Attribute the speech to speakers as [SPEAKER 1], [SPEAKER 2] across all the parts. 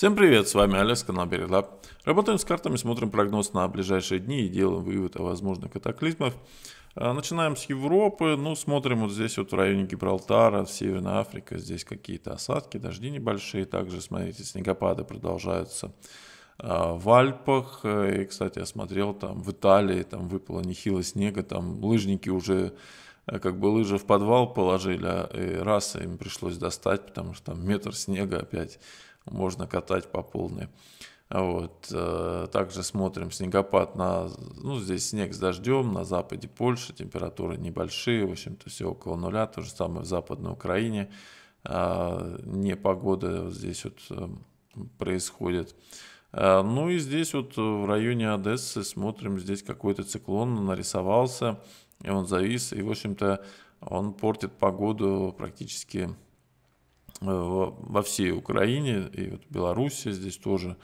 [SPEAKER 1] Всем привет, с вами Алекс, канал Береглаб. Работаем с картами, смотрим прогноз на ближайшие дни и делаем вывод о возможных катаклизмах. А, начинаем с Европы, ну смотрим вот здесь вот в районе Гибралтара, Северная Африка, здесь какие-то осадки, дожди небольшие, также смотрите, снегопады продолжаются а, в Альпах, э, и, кстати, я смотрел, там в Италии там выпало нехило снега, там лыжники уже э, как бы лыжи в подвал положили, а раз им пришлось достать, потому что там метр снега опять можно катать по полной. Вот. Э, также смотрим снегопад на... Ну, здесь снег с дождем, на западе Польши температуры небольшие, в общем-то все около нуля, то же самое в Западной Украине. А, Не погода здесь вот э, происходит. А, ну и здесь вот в районе Одессы смотрим, здесь какой-то циклон нарисовался, и он завис, и, в общем-то, он портит погоду практически во всей Украине, и вот Белоруссия здесь тоже,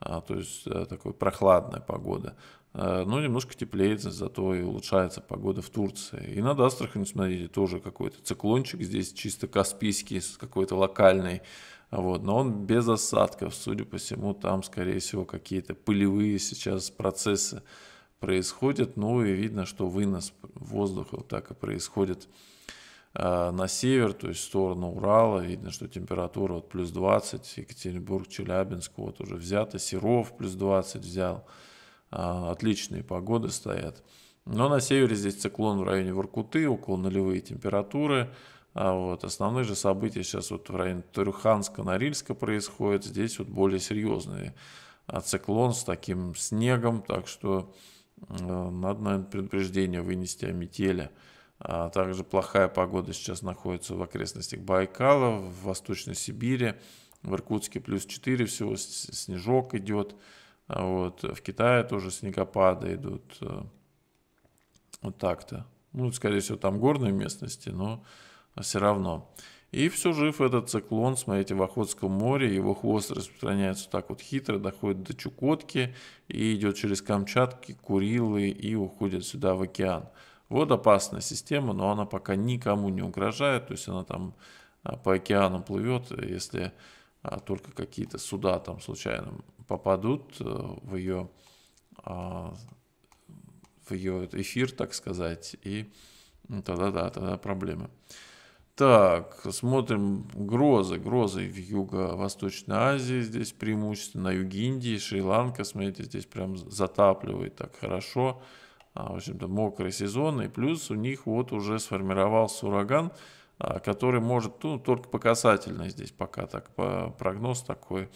[SPEAKER 1] а, то есть э, такая прохладная погода. Э, но ну, немножко теплеет, зато и улучшается погода в Турции. И над Астраханью, смотрите, тоже какой-то циклончик, здесь чисто каспийский, какой-то локальный, вот, но он без осадков, судя по всему, там, скорее всего, какие-то пылевые сейчас процессы происходят, ну и видно, что вынос воздуха вот так и происходит Э, на север, то есть в сторону Урала, видно, что температура вот плюс 20, Екатеринбург, Челябинск, вот уже взято, Серов плюс 20 взял, э, отличные погоды стоят. Но на севере здесь циклон в районе Воркуты, около нулевые температуры, а вот основные же события сейчас вот в районе Турханска, Норильска происходят, здесь вот более серьезный э, циклон с таким снегом, так что надо, наверное, предупреждение вынести о метели. А, также плохая погода сейчас находится в окрестностях Байкала, в Восточной Сибири, в Иркутске плюс 4 всего, снежок идет. А вот. В Китае тоже снегопады идут. Э, вот так-то. Ну, скорее всего, там горные местности, но все равно. И все жив этот циклон, смотрите, в Охотском море, его хвост распространяется так вот хитро, доходит до Чукотки и идет через Камчатки, Курилы и уходит сюда в океан. Вот опасная система, но она пока никому не угрожает, то есть она там а, по океану плывет, если а, только какие-то суда там случайно попадут э, в ее, а, в ее эфир, так сказать, и ну, тогда да, тогда проблемы. Так, смотрим грозы. Грозы в Юго-Восточной Азии здесь преимущественно, на юге Индии, Шри-Ланка, смотрите, здесь прям затапливает так хорошо. А, в общем-то, мокрый сезон, и плюс у них вот уже сформировался ураган, а, который может, ну, только по касательной здесь пока так, по прогноз такой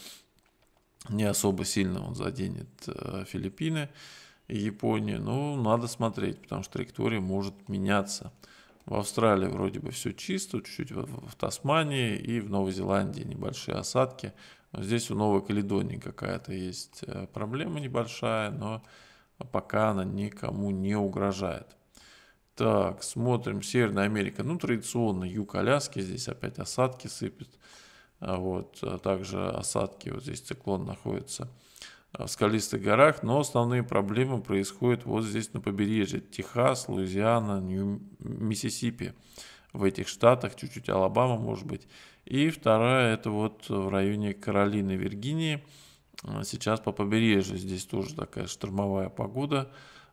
[SPEAKER 1] не особо сильно он заденет э, Филиппины и Японию, но ну, надо смотреть, потому что траектория может меняться. В Австралии вроде бы все чисто, чуть-чуть в, в Тасмании и в Новой Зеландии небольшие осадки. здесь у Новой Каледонии какая-то есть э, проблема небольшая, но а пока она никому не угрожает. Так, смотрим Северная Америка. Ну, традиционно юг Аляски, здесь опять осадки сыпет. А вот, а также осадки, вот здесь циклон находится а, в скалистых горах, но основные проблемы происходят вот здесь на побережье. Техас, Луизиана, Нью Миссисипи. В этих штатах, чуть-чуть Алабама, может быть. И вторая, это вот в районе Каролины, Виргинии. А сейчас по побережью здесь тоже такая штормовая погода.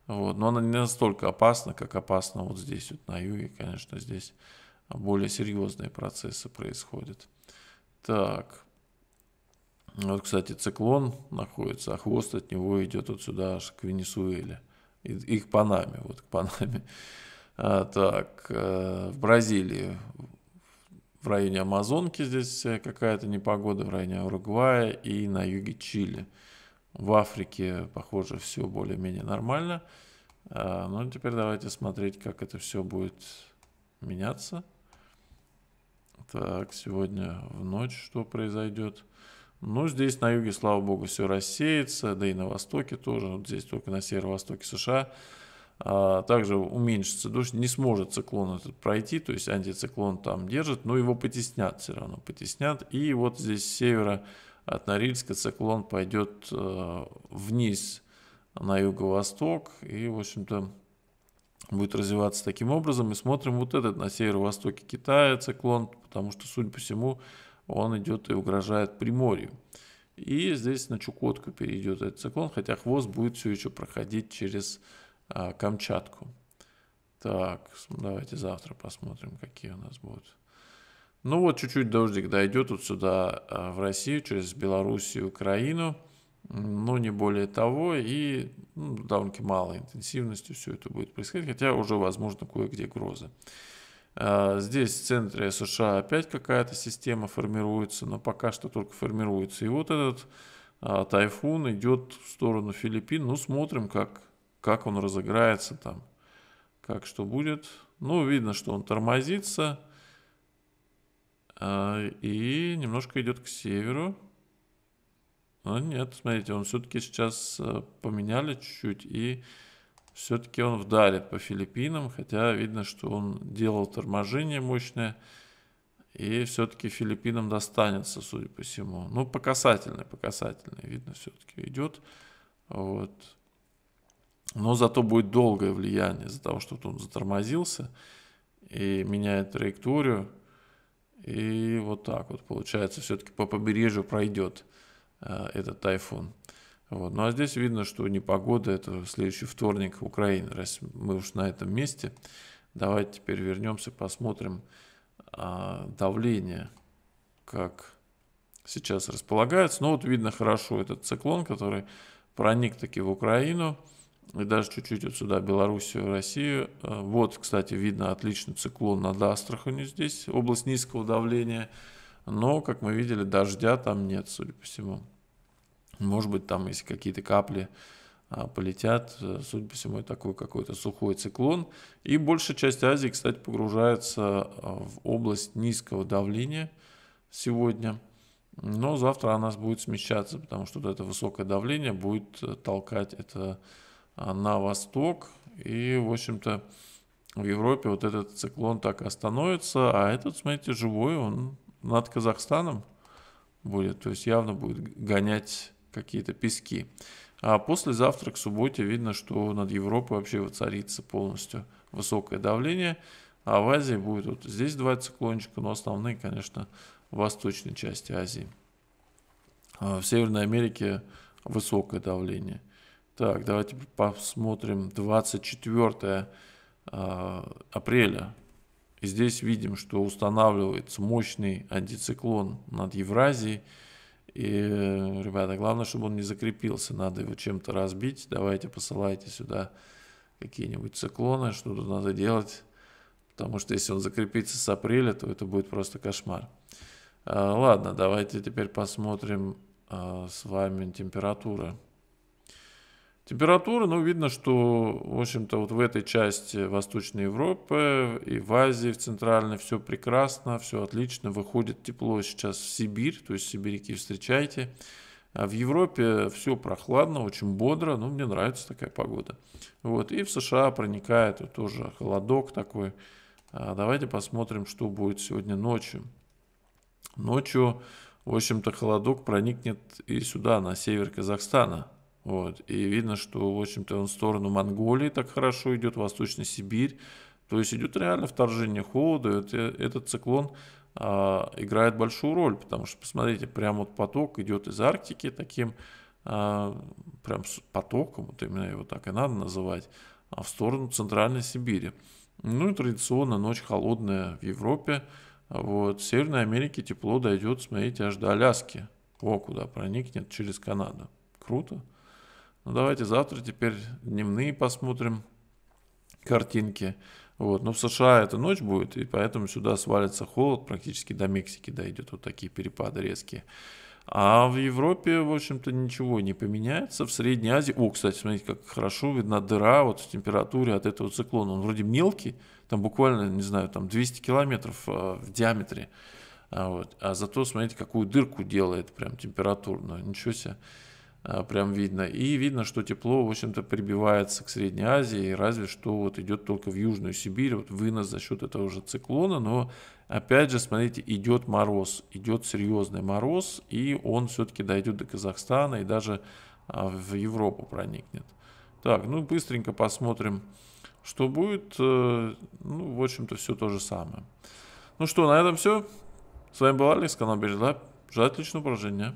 [SPEAKER 1] Вот, но она не настолько опасна, как опасна вот здесь, вот на юге, конечно, здесь более серьезные процессы происходят. Так, вот, кстати, циклон находится, а хвост от него идет вот сюда аж к Венесуэле. И, и к Панаме, вот к Панаме. А, так, э, в Бразилии в районе Амазонки здесь э, какая-то непогода, в районе Уругвая и на юге Чили. В Африке, похоже, все более-менее нормально. А, ну, теперь давайте смотреть, как это все будет меняться. Так, сегодня в ночь что произойдет? Ну, здесь на юге, слава богу, все рассеется, да и на востоке тоже. Вот здесь только на северо-востоке США а, также уменьшится дождь, не сможет циклон этот пройти, то есть антициклон там держит, но его потеснят все равно, потеснят. И вот здесь с севера от Норильска циклон пойдет э, вниз на юго-восток и, в общем-то, будет развиваться таким образом. И смотрим вот этот на северо-востоке Китая циклон, потому что, судя по всему, он идет и угрожает Приморью. И здесь на Чукотку перейдет этот циклон, хотя хвост будет все еще проходить через а, Камчатку. Так, давайте завтра посмотрим, какие у нас будут. Ну вот чуть-чуть дождик дойдет вот сюда, а, в Россию, через Белоруссию Украину. Но ну, не более того, и ну, довольно-таки малой интенсивностью все это будет происходить, хотя уже, возможно, кое-где грозы. А, здесь в центре США опять какая-то система формируется, но пока что только формируется. И вот этот а, тайфун идет в сторону Филиппин. Ну, смотрим, как как он разыграется там, как что будет. Ну, видно, что он тормозится а, и немножко идет к северу. Но нет, смотрите, он все-таки сейчас э, поменяли чуть-чуть, и все-таки он вдарит по Филиппинам, хотя видно, что он делал торможение мощное, и все-таки Филиппинам достанется, судя по всему. Ну, по касательной, по касательной, видно, все-таки идет. Вот но зато будет долгое влияние из-за того, что он затормозился и меняет траекторию. И вот так вот получается, все-таки по побережью пройдет э, этот тайфун. Вот. Ну а здесь видно, что непогода, это следующий вторник Украины, раз мы уж на этом месте. Давайте теперь вернемся, посмотрим э, давление, как сейчас располагается. Ну вот видно хорошо этот циклон, который проник таки в Украину и даже чуть-чуть вот сюда Белоруссию, Россию. Э, вот, кстати, видно отличный циклон над Астраханью здесь, область низкого давления. Но, как мы видели, дождя там нет, судя по всему. Может быть, там есть какие-то капли а, полетят, э, судя по всему, такой какой-то сухой циклон. И большая часть Азии, кстати, погружается э, в область низкого давления сегодня. Но завтра она будет смещаться, потому что вот это высокое давление будет толкать это а, на восток. И, в общем-то, в Европе вот этот циклон так остановится. А этот, смотрите, живой, он над Казахстаном будет. То есть явно будет гонять какие-то пески. А послезавтра к субботе видно, что над Европой вообще воцарится полностью высокое давление. А в Азии будет вот здесь два циклончика, но основные, конечно, в восточной части Азии. А в Северной Америке высокое давление. Так, давайте посмотрим 24 а, апреля. И здесь видим, что устанавливается мощный антициклон над Евразией. И, ребята, главное, чтобы он не закрепился. Надо его чем-то разбить. Давайте посылайте сюда какие-нибудь циклоны. Что-то надо делать. Потому что если он закрепится с апреля, то это будет просто кошмар. А, ладно, давайте теперь посмотрим а, с вами температуры. Температура, ну, видно, что, в общем-то, вот в этой части Восточной Европы и в Азии, в Центральной, все прекрасно, все отлично, выходит тепло сейчас в Сибирь, то есть сибиряки встречайте. А в Европе все прохладно, очень бодро, ну, мне нравится такая погода. Вот, и в США проникает вот тоже холодок такой. А давайте посмотрим, что будет сегодня ночью. Ночью, в общем-то, холодок проникнет и сюда, на север Казахстана. Вот. И видно, что, в общем-то, он в сторону Монголии так хорошо идет, Восточная Сибирь. То есть идет реально вторжение холода, это, этот циклон а, играет большую роль, потому что, посмотрите, прям вот поток идет из Арктики таким, а, прям потоком, вот именно его так и надо называть, а в сторону Центральной Сибири. Ну и традиционно ночь холодная в Европе, вот, в Северной Америке тепло дойдет, смотрите, аж до Аляски, о, куда проникнет, через Канаду. Круто. Ну, давайте завтра теперь дневные посмотрим картинки. Вот. Но ну, в США это ночь будет, и поэтому сюда свалится холод, практически до Мексики дойдет вот такие перепады резкие. А в Европе, в общем-то, ничего не поменяется. В Средней Азии, о, кстати, смотрите, как хорошо видна дыра вот в температуре от этого циклона. Он вроде мелкий, там буквально, не знаю, там 200 километров а, в диаметре. А, вот. а зато, смотрите, какую дырку делает прям температурную. Ничего себе. А, прям видно. И видно, что тепло, в общем-то, прибивается к Средней Азии, разве что вот идет только в Южную Сибирь, вот вынос за счет этого же циклона, но опять же, смотрите, идет мороз, идет серьезный мороз, и он все-таки дойдет до Казахстана и даже а, в Европу проникнет. Так, ну быстренько посмотрим, что будет. Э, ну, в общем-то, все то же самое. Ну что, на этом все. С вами был Алекс, канал Бережлаб. Желаю отличного поражения.